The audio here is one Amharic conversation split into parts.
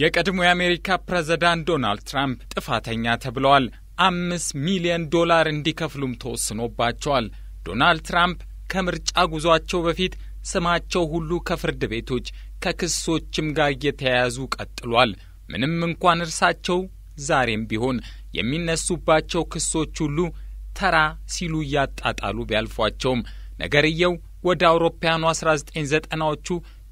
የቀድሞ የአሜሪካ ፕሬዝዳንት ዶናልድ ትራምፕ ጥፋተኛ ተብለዋል። አምስት ሚሊዮን ዶላር እንዲከፍሉም ተወስኖባቸዋል። ዶናልድ ትራምፕ ከምርጫ ጉዟቸው በፊት ስማቸው ሁሉ ከፍርድ ቤቶች ከክሶችም ጋር እየተያያዙ ቀጥሏል። ምንም እንኳን እርሳቸው ዛሬም ቢሆን የሚነሱባቸው ክሶች ሁሉ ተራ ሲሉ እያጣጣሉ ቢያልፏቸውም ነገርየው ወደ አውሮፓያኑ 1990ዎቹ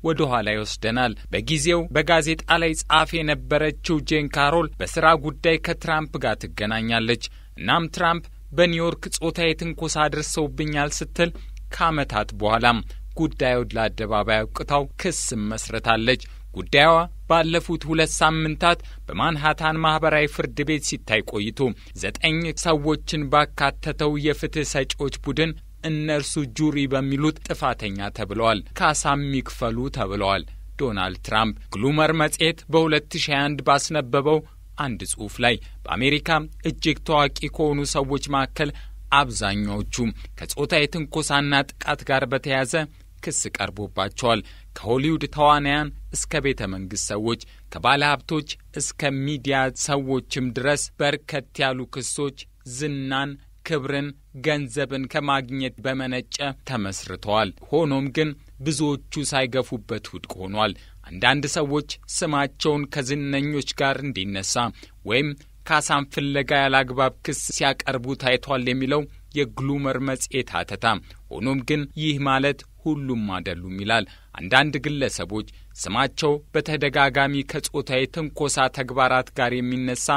ወደ ኋላ ይወስደናል። በጊዜው በጋዜጣ ላይ ጻፍ የነበረችው ጄን ካሮል በሥራ ጉዳይ ከትራምፕ ጋር ትገናኛለች። እናም ትራምፕ በኒውዮርክ ጾታዊ ትንኮሳ አድርሰውብኛል ስትል ከዓመታት በኋላም ጉዳዩን ለአደባባይ አውቅታው ክስም መስረታለች። ጉዳዩዋ ባለፉት ሁለት ሳምንታት በማንሃታን ማኅበራዊ ፍርድ ቤት ሲታይ ቆይቶ ዘጠኝ ሰዎችን ባካተተው የፍትህ ሰጪዎች ቡድን እነርሱ ጁሪ በሚሉት ጥፋተኛ ተብለዋል። ካሳም ይክፈሉ ተብለዋል። ዶናልድ ትራምፕ ግሉመር መጽሔት በ2021 ባስነበበው አንድ ጽሑፍ ላይ በአሜሪካ እጅግ ታዋቂ ከሆኑ ሰዎች መካከል አብዛኛዎቹ ከጾታ የትንኮሳና ጥቃት ጋር በተያያዘ ክስ ቀርቦባቸዋል። ከሆሊውድ ተዋናያን እስከ ቤተ መንግሥት ሰዎች፣ ከባለ ሀብቶች እስከ ሚዲያ ሰዎችም ድረስ በርከት ያሉ ክሶች ዝናን ክብርን፣ ገንዘብን ከማግኘት በመነጨ ተመስርተዋል። ሆኖም ግን ብዙዎቹ ሳይገፉበት ውድቅ ሆኗል። አንዳንድ ሰዎች ስማቸውን ከዝነኞች ጋር እንዲነሳ ወይም ካሳን ፍለጋ ያላግባብ ክስ ሲያቀርቡ ታይቷል የሚለው የግሉመር መጽሔት አተታ። ሆኖም ግን ይህ ማለት ሁሉም አይደሉም ይላል። አንዳንድ ግለሰቦች ስማቸው በተደጋጋሚ ከጾታዊ ትንኮሳ ተግባራት ጋር የሚነሳ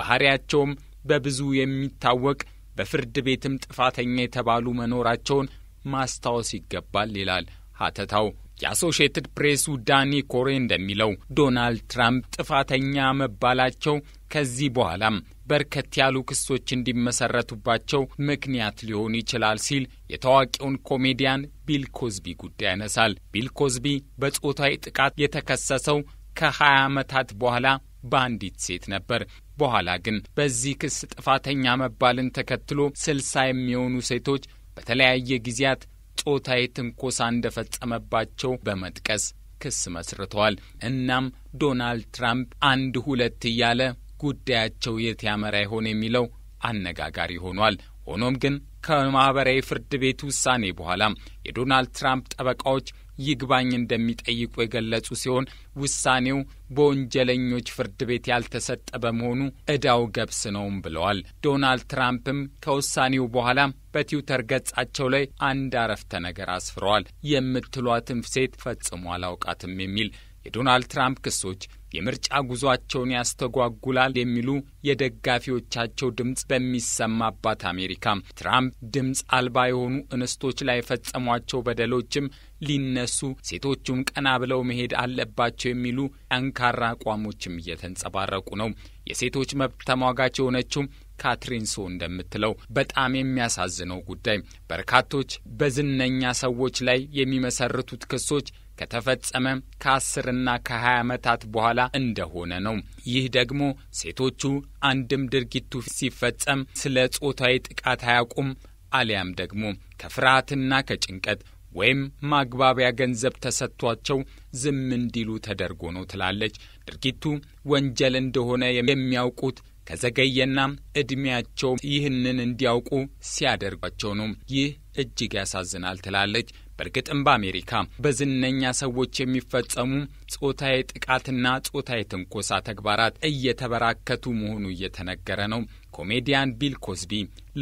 ባህሪያቸውም በብዙ የሚታወቅ በፍርድ ቤትም ጥፋተኛ የተባሉ መኖራቸውን ማስታወስ ይገባል ይላል ሀተታው። የአሶሽየትድ ፕሬሱ ዳኒ ኮሬ እንደሚለው ዶናልድ ትራምፕ ጥፋተኛ መባላቸው ከዚህ በኋላም በርከት ያሉ ክሶች እንዲመሰረቱባቸው ምክንያት ሊሆን ይችላል ሲል የታዋቂውን ኮሜዲያን ቢል ኮዝቢ ጉዳይ ያነሳል። ቢል ኮዝቢ በጾታዊ ጥቃት የተከሰሰው ከ20 ዓመታት በኋላ በአንዲት ሴት ነበር። በኋላ ግን በዚህ ክስ ጥፋተኛ መባልን ተከትሎ ስልሳ የሚሆኑ ሴቶች በተለያየ ጊዜያት ጾታዊ ትንኮሳ እንደፈጸመባቸው በመጥቀስ ክስ መስርተዋል። እናም ዶናልድ ትራምፕ አንድ ሁለት እያለ ጉዳያቸው የት ያመራ ይሆን የሚለው አነጋጋሪ ሆኗል። ሆኖም ግን ከማኅበራዊ ፍርድ ቤት ውሳኔ በኋላ የዶናልድ ትራምፕ ጠበቃዎች ይግባኝ እንደሚጠይቁ የገለጹ ሲሆን ውሳኔው በወንጀለኞች ፍርድ ቤት ያልተሰጠ በመሆኑ እዳው ገብስ ነውም ብለዋል። ዶናልድ ትራምፕም ከውሳኔው በኋላ በትዊተር ገጻቸው ላይ አንድ አረፍተ ነገር አስፍረዋል። የምትሏትን ሴት ፈጽሞ አላውቃትም የሚል የዶናልድ ትራምፕ ክሶች የምርጫ ጉዟቸውን ያስተጓጉላል የሚሉ የደጋፊዎቻቸው ድምፅ በሚሰማባት አሜሪካ ትራምፕ ድምፅ አልባ የሆኑ እንስቶች ላይ የፈጸሟቸው በደሎችም ሊነሱ ሴቶቹም ቀና ብለው መሄድ አለባቸው የሚሉ ጠንካራ አቋሞችም እየተንጸባረቁ ነው። የሴቶች መብት ተሟጋች የሆነችው ካትሪን ሶ እንደምትለው በጣም የሚያሳዝነው ጉዳይ በርካቶች በዝነኛ ሰዎች ላይ የሚመሰርቱት ክሶች ከተፈጸመ ከአስርና ከሀያ ዓመታት በኋላ እንደሆነ ነው። ይህ ደግሞ ሴቶቹ አንድም ድርጊቱ ሲፈጸም ስለ ጾታዊ ጥቃት አያውቁም፣ አሊያም ደግሞ ከፍርሃትና ከጭንቀት ወይም ማግባቢያ ገንዘብ ተሰጥቷቸው ዝም እንዲሉ ተደርጎ ነው ትላለች። ድርጊቱ ወንጀል እንደሆነ የሚያውቁት ከዘገየና ዕድሜያቸው ይህንን እንዲያውቁ ሲያደርጓቸው ነው። ይህ እጅግ ያሳዝናል ትላለች። በእርግጥም በአሜሪካ በዝነኛ ሰዎች የሚፈጸሙ ጾታዊ ጥቃትና ጾታዊ ትንኮሳ ተግባራት እየተበራከቱ መሆኑ እየተነገረ ነው። ኮሜዲያን ቢል ኮስቢ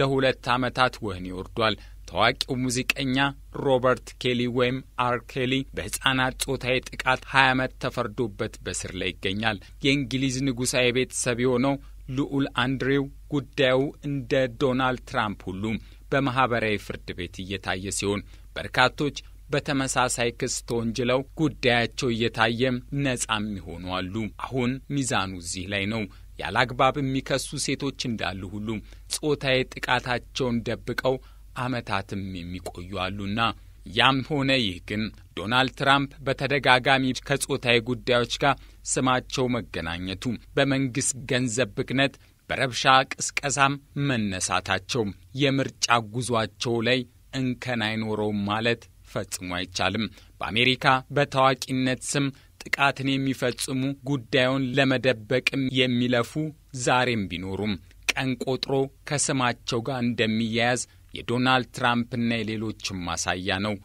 ለሁለት ዓመታት ወህኒ ወርዷል። ታዋቂው ሙዚቀኛ ሮበርት ኬሊ ወይም አር ኬሊ በሕፃናት ጾታዊ ጥቃት 20 ዓመት ተፈርዶበት በስር ላይ ይገኛል። የእንግሊዝ ንጉሣዊ ቤተሰብ የሆነው ልዑል አንድሬው ጉዳዩ እንደ ዶናልድ ትራምፕ ሁሉ በማኅበራዊ ፍርድ ቤት እየታየ ሲሆን በርካቶች በተመሳሳይ ክስ ተወንጅለው ጉዳያቸው እየታየም ነጻም ይሆኑ አሉ። አሁን ሚዛኑ እዚህ ላይ ነው። ያለ አግባብ የሚከሱ ሴቶች እንዳሉ ሁሉ ጾታዊ ጥቃታቸውን ደብቀው ዓመታትም የሚቆዩ አሉና። ያም ሆነ ይህ ግን ዶናልድ ትራምፕ በተደጋጋሚ ከጾታዊ ጉዳዮች ጋር ስማቸው መገናኘቱ በመንግሥት ገንዘብ ብክነት በረብሻ ቅስቀሳም መነሳታቸው የምርጫ ጉዟቸው ላይ እንከን አይኖረውም ማለት ፈጽሞ አይቻልም። በአሜሪካ በታዋቂነት ስም ጥቃትን የሚፈጽሙ ጉዳዩን ለመደበቅም የሚለፉ ዛሬም ቢኖሩም ቀን ቆጥሮ ከስማቸው ጋር እንደሚያያዝ የዶናልድ ትራምፕና የሌሎችም ማሳያ ነው።